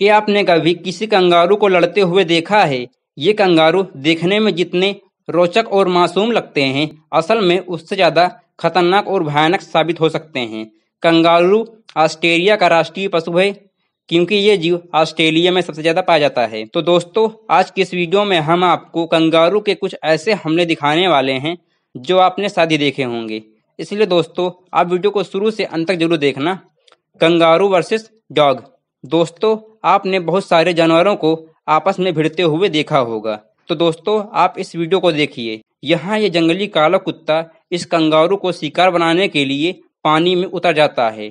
क्या आपने कभी किसी कंगारू को लड़ते हुए देखा है ये कंगारू देखने में जितने रोचक और मासूम लगते हैं असल में उससे ज़्यादा खतरनाक और भयानक साबित हो सकते हैं कंगारू ऑस्ट्रेलिया का राष्ट्रीय पशु है क्योंकि ये जीव ऑस्ट्रेलिया में सबसे ज़्यादा पाया जाता है तो दोस्तों आज की इस वीडियो में हम आपको कंगारू के कुछ ऐसे हमले दिखाने वाले हैं जो आपने शादी देखे होंगे इसलिए दोस्तों आप वीडियो को शुरू से अंत तक जरूर देखना कंगारू वर्सेस डॉग दोस्तों आपने बहुत सारे जानवरों को आपस में भिड़ते हुए देखा होगा तो दोस्तों आप इस वीडियो को देखिए यहाँ ये जंगली काला कुत्ता इस कंगारू को शिकार बनाने के लिए पानी में उतर जाता है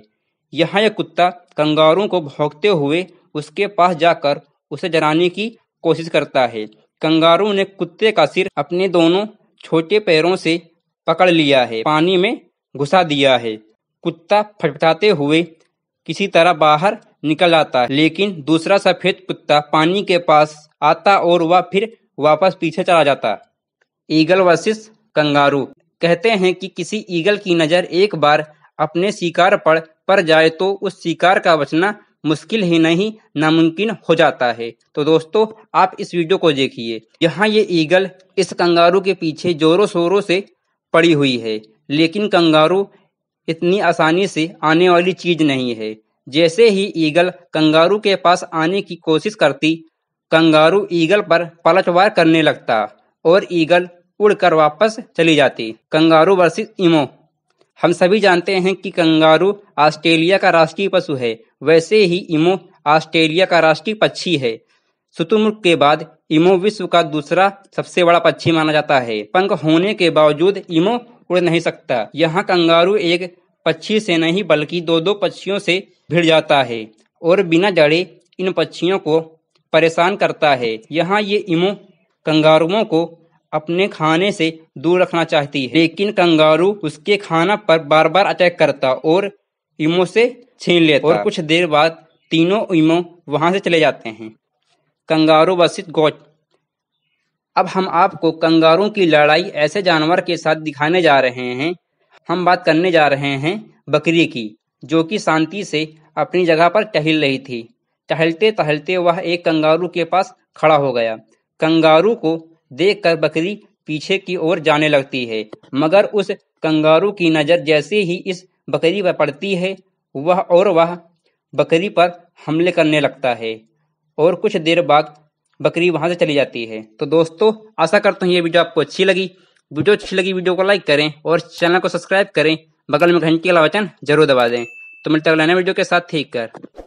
यहाँ यह कुत्ता कंगारू को भोंकते हुए उसके पास जाकर उसे जलाने की कोशिश करता है कंगारू ने कुत्ते का सिर अपने दोनों छोटे पैरों से पकड़ लिया है पानी में घुसा दिया है कुत्ता फटफटाते हुए किसी तरह बाहर निकल आता है लेकिन दूसरा सफेद कुत्ता पानी के पास आता और वह वा फिर वापस पीछे चला जाता ईगल वर्सेस कंगारू कहते हैं कि किसी ईगल की नज़र एक बार अपने शिकार पर पड़ जाए तो उस शिकार का बचना मुश्किल ही नहीं नामुमकिन हो जाता है तो दोस्तों आप इस वीडियो को देखिए यहाँ ये ईगल इस कंगारू के पीछे जोरों शोरों से पड़ी हुई है लेकिन कंगारू इतनी आसानी से आने वाली चीज़ नहीं है जैसे ही ईगल कंगारू के पास आने की कोशिश करती कंगारू ईगल पर पलटवार करने लगता और ईगल उड़कर वापस चली जाती कंगारू वर्सेस इमो हम सभी जानते हैं कि कंगारू ऑस्ट्रेलिया का राष्ट्रीय पशु है वैसे ही इमो ऑस्ट्रेलिया का राष्ट्रीय पक्षी है शुतुमुर्ग के बाद इमो विश्व का दूसरा सबसे बड़ा पक्षी माना जाता है पंख होने के बावजूद इमो उड़ नहीं सकता यहाँ कंगारू एक पक्षी से नहीं बल्कि दो दो पक्षियों से भिड़ जाता है और बिना जड़े इन पक्षियों को परेशान करता है यहाँ ये इमो कंगारुओं को अपने खाने से दूर रखना चाहती है लेकिन कंगारू उसके खाना पर बार बार अटैक करता और इमो से छीन लेता और कुछ देर बाद तीनों इमो वहां से चले जाते हैं कंगारू वसित गोट अब हम आपको कंगारू की लड़ाई ऐसे जानवर के साथ दिखाने जा रहे हैं हम बात करने जा रहे हैं बकरी की जो कि शांति से अपनी जगह पर टहल रही थी टहलते टहलते वह एक कंगारू के पास खड़ा हो गया कंगारू को देखकर बकरी पीछे की ओर जाने लगती है मगर उस कंगारू की नज़र जैसे ही इस बकरी पर पड़ती है वह और वह बकरी पर हमले करने लगता है और कुछ देर बाद बकरी वहां से चली जाती है तो दोस्तों आशा करता हूँ ये वीडियो आपको अच्छी लगी वीडियो अच्छी लगी वीडियो को लाइक करें और चैनल को सब्सक्राइब करें बगल में घंटी वाला बटन जरूर दबा दें तो मिलते अगले नए वीडियो के साथ ठीक कर